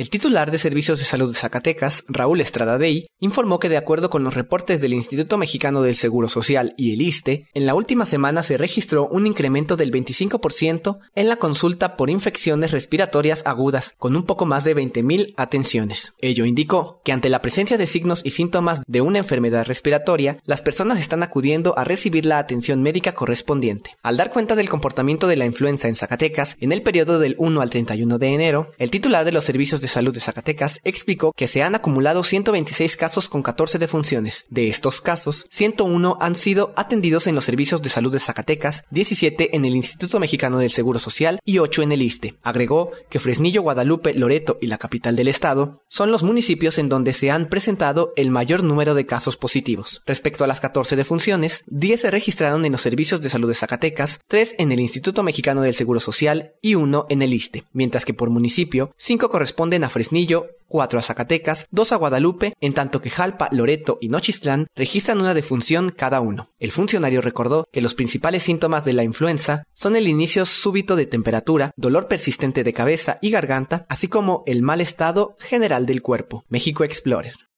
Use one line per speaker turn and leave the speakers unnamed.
El titular de Servicios de Salud de Zacatecas, Raúl Estrada Dey, informó que de acuerdo con los reportes del Instituto Mexicano del Seguro Social y el ISTE, en la última semana se registró un incremento del 25% en la consulta por infecciones respiratorias agudas, con un poco más de 20.000 atenciones. Ello indicó que ante la presencia de signos y síntomas de una enfermedad respiratoria, las personas están acudiendo a recibir la atención médica correspondiente. Al dar cuenta del comportamiento de la influenza en Zacatecas, en el periodo del 1 al 31 de enero, el titular de los servicios de Salud de Zacatecas explicó que se han acumulado 126 casos con 14 defunciones. De estos casos, 101 han sido atendidos en los servicios de salud de Zacatecas, 17 en el Instituto Mexicano del Seguro Social y 8 en el ISTE. Agregó que Fresnillo, Guadalupe, Loreto y la capital del estado son los municipios en donde se han presentado el mayor número de casos positivos. Respecto a las 14 defunciones, 10 se registraron en los servicios de salud de Zacatecas, 3 en el Instituto Mexicano del Seguro Social y 1 en el ISTE, mientras que por municipio, 5 corresponden a Fresnillo, 4 a Zacatecas, 2 a Guadalupe, en tanto que Jalpa, Loreto y Nochistlán registran una defunción cada uno. El funcionario recordó que los principales síntomas de la influenza son el inicio súbito de temperatura, dolor persistente de cabeza y garganta, así como el mal estado general del cuerpo. México Explorer.